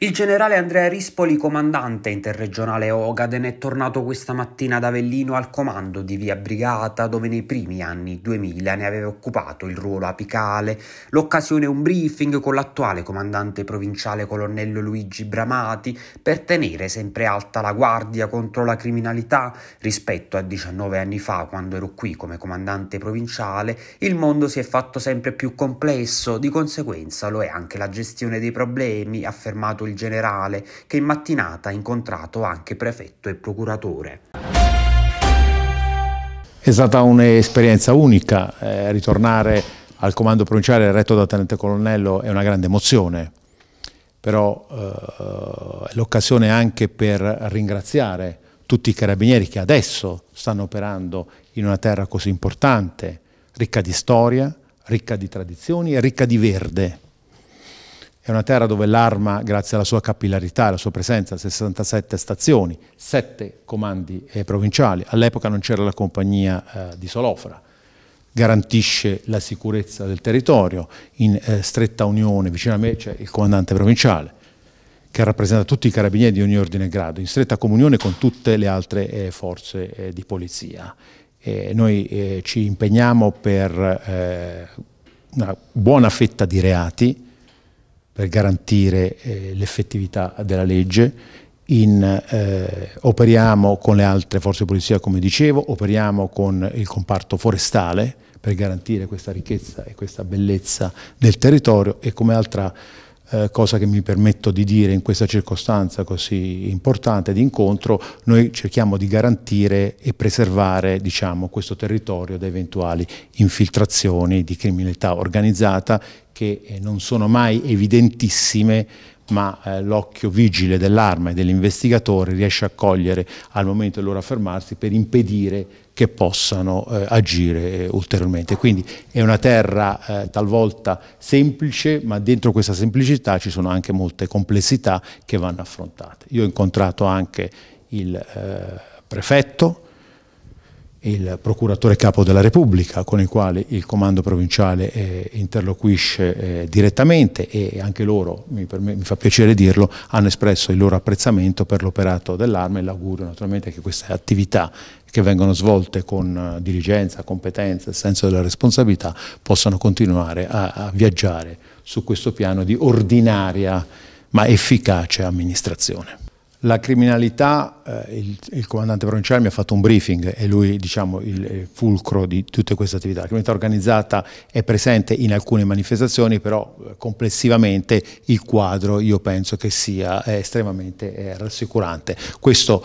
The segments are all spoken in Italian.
Il generale Andrea Rispoli, comandante interregionale Ogaden, è tornato questa mattina ad Avellino al comando di Via Brigata, dove nei primi anni 2000 ne aveva occupato il ruolo apicale. L'occasione è un briefing con l'attuale comandante provinciale colonnello Luigi Bramati per tenere sempre alta la guardia contro la criminalità. Rispetto a 19 anni fa, quando ero qui come comandante provinciale, il mondo si è fatto sempre più complesso, di conseguenza lo è anche la gestione dei problemi, ha affermato il generale, che in mattinata ha incontrato anche prefetto e procuratore. È stata un'esperienza unica, eh, ritornare al comando provinciale retto da tenente colonnello è una grande emozione, però eh, è l'occasione anche per ringraziare tutti i carabinieri che adesso stanno operando in una terra così importante, ricca di storia, ricca di tradizioni e ricca di verde. È una terra dove l'arma, grazie alla sua capillarità alla sua presenza, 67 stazioni, 7 comandi eh, provinciali, all'epoca non c'era la compagnia eh, di Solofra, garantisce la sicurezza del territorio, in eh, stretta unione, vicino a me c'è il comandante provinciale, che rappresenta tutti i carabinieri di ogni ordine e grado, in stretta comunione con tutte le altre eh, forze eh, di polizia. Eh, noi eh, ci impegniamo per eh, una buona fetta di reati per garantire eh, l'effettività della legge. In, eh, operiamo con le altre forze di polizia, come dicevo, operiamo con il comparto forestale per garantire questa ricchezza e questa bellezza del territorio e come altra eh, cosa che mi permetto di dire in questa circostanza così importante di incontro, noi cerchiamo di garantire e preservare diciamo, questo territorio da eventuali infiltrazioni di criminalità organizzata che eh, non sono mai evidentissime, ma eh, l'occhio vigile dell'arma e dell'investigatore riesce a cogliere al momento del loro affermarsi per impedire che possano eh, agire eh, ulteriormente. Quindi è una terra eh, talvolta semplice, ma dentro questa semplicità ci sono anche molte complessità che vanno affrontate. Io ho incontrato anche il prefetto, il procuratore capo della Repubblica con il quale il comando provinciale eh, interloquisce eh, direttamente e anche loro, mi, me, mi, fa piacere dirlo, hanno espresso il loro apprezzamento per l'operato dell'Arma e l'augurio naturalmente che queste attività che vengono svolte con eh, diligenza, competenza e senso della responsabilità possano continuare a, a viaggiare su questo piano di ordinaria ma efficace amministrazione. La criminalità, eh, il, il, comandante provinciale mi ha fatto un briefing e lui diciamo il fulcro di tutte queste attività. La criminalità organizzata è presente in alcune manifestazioni, però eh, complessivamente il quadro io penso che sia estremamente eh, rassicurante. Questo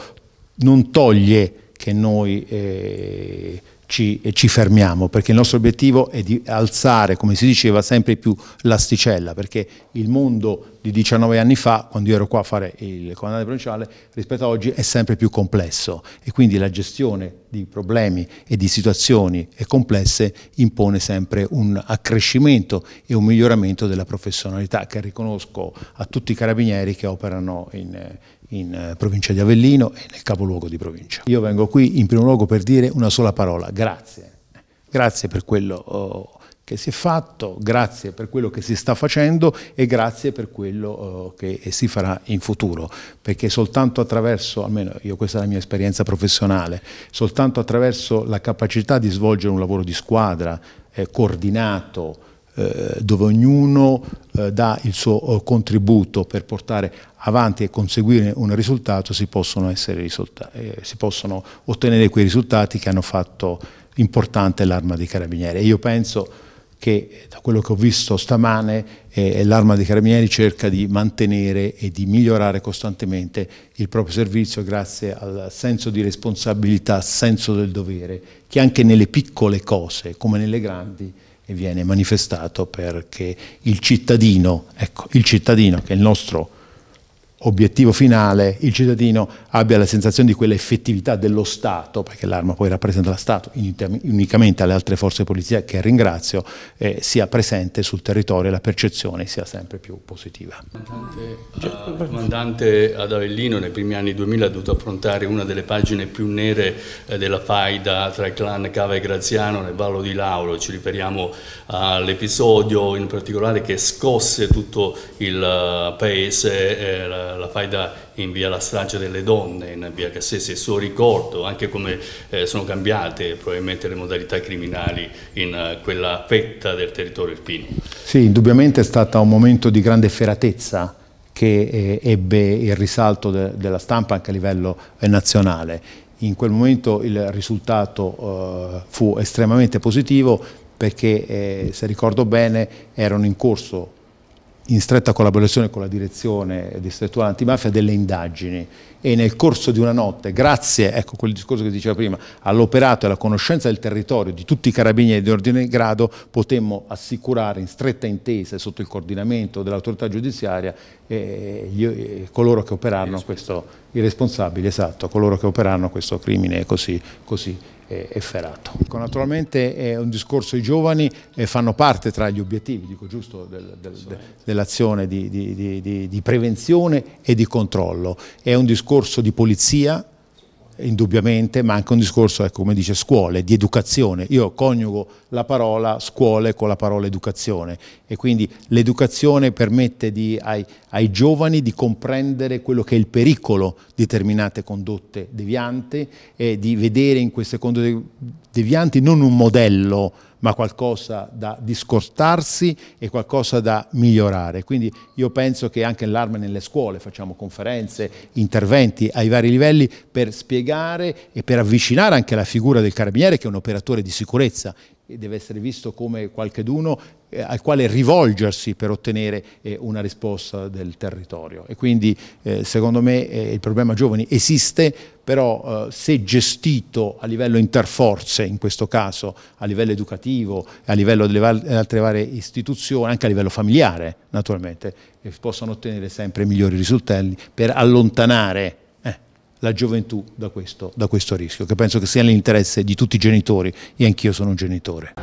non toglie che noi eh, ci, ci, fermiamo, perché il nostro obiettivo è di alzare, come si diceva, sempre più l'asticella, perché il mondo di 19 anni fa, quando io ero qua a fare il comandante provinciale, rispetto ad oggi è sempre più complesso e quindi la gestione di problemi e di situazioni complesse impone sempre un accrescimento e un miglioramento della professionalità che riconosco a tutti i carabinieri che operano in, in eh, provincia di Avellino e nel capoluogo di provincia. Io vengo qui in primo luogo per dire una sola parola, grazie. Grazie per quello oh, che si è fatto, grazie per quello che si sta facendo e grazie per quello eh, che si farà in futuro, perché soltanto attraverso, almeno io questa è la mia esperienza professionale, soltanto attraverso la capacità di svolgere un lavoro di squadra, eh, coordinato, eh, dove ognuno eh, dà il suo eh, contributo per portare avanti e conseguire un risultato, si possono, eh, si possono ottenere quei risultati che hanno fatto importante l'arma dei carabinieri. Io penso che da quello che ho visto stamane eh, eh, l'arma dei carabinieri cerca di mantenere e di migliorare costantemente il proprio servizio grazie al senso di responsabilità, senso del dovere, che anche nelle piccole cose come nelle grandi eh, viene manifestato perché il cittadino, ecco, il cittadino che è il nostro obiettivo finale il cittadino abbia la sensazione di quell'effettività dello Stato, perché l'arma poi rappresenta la Stato unicamente alle altre forze di polizia che ringrazio, eh, sia presente sul territorio e la percezione sia sempre più positiva. Il eh, comandante ad Avellino nei primi anni 2000 ha dovuto affrontare una delle pagine più nere eh, della faida tra i clan Cava e Graziano nel Vallo di Lauro, ci riferiamo all'episodio in particolare che scosse tutto il eh, paese, eh, la faida in via La strage delle donne, in via Cassese, il suo ricordo, anche come eh, sono cambiate probabilmente le modalità criminali in uh, quella fetta del territorio irpino. Sì, indubbiamente è stato un momento di grande feratezza che eh, ebbe il risalto de della stampa anche a livello eh, nazionale. In quel momento il risultato eh, fu estremamente positivo perché, eh, se ricordo bene, erano in corso in stretta collaborazione con la direzione distrettuale antimafia delle indagini e nel corso di una notte, grazie, ecco quel discorso che diceva prima, all'operato e alla conoscenza del territorio di tutti i carabinieri di ordine grado, potemmo assicurare in stretta intesa e sotto il coordinamento dell'autorità giudiziaria eh, gli, eh, coloro che operarono questo, i responsabili, esatto, coloro che operarono questo crimine così, così eh, efferato. Ecco, naturalmente è un discorso, i giovani eh, fanno parte tra gli obiettivi, dico giusto, del, del, dell'azione di, di, di, di prevenzione e di controllo. È un discorso discorso di polizia, indubbiamente, ma anche un discorso, ecco, come dice, scuole, di educazione. Io coniugo la parola scuole con la parola educazione e quindi l'educazione permette di, ai, ai, giovani di comprendere quello che è il pericolo di determinate condotte devianti e di vedere in queste condotte devianti non un modello ma qualcosa da discostarsi e qualcosa da migliorare. Quindi io penso che anche nell'arma nelle scuole facciamo conferenze, interventi ai vari livelli per spiegare e per avvicinare anche la figura del carabiniere che è un operatore di sicurezza deve essere visto come qualcheduno eh, al quale rivolgersi per ottenere eh, una risposta del territorio. E quindi eh, secondo me eh, il problema giovani esiste, però eh, se gestito a livello interforze, in questo caso a livello educativo, a livello delle val eh, altre varie istituzioni, anche a livello familiare naturalmente, possono ottenere sempre migliori risultati per allontanare la gioventù da questo, da questo rischio, che penso che sia nell'interesse di tutti i genitori e anch'io sono un genitore.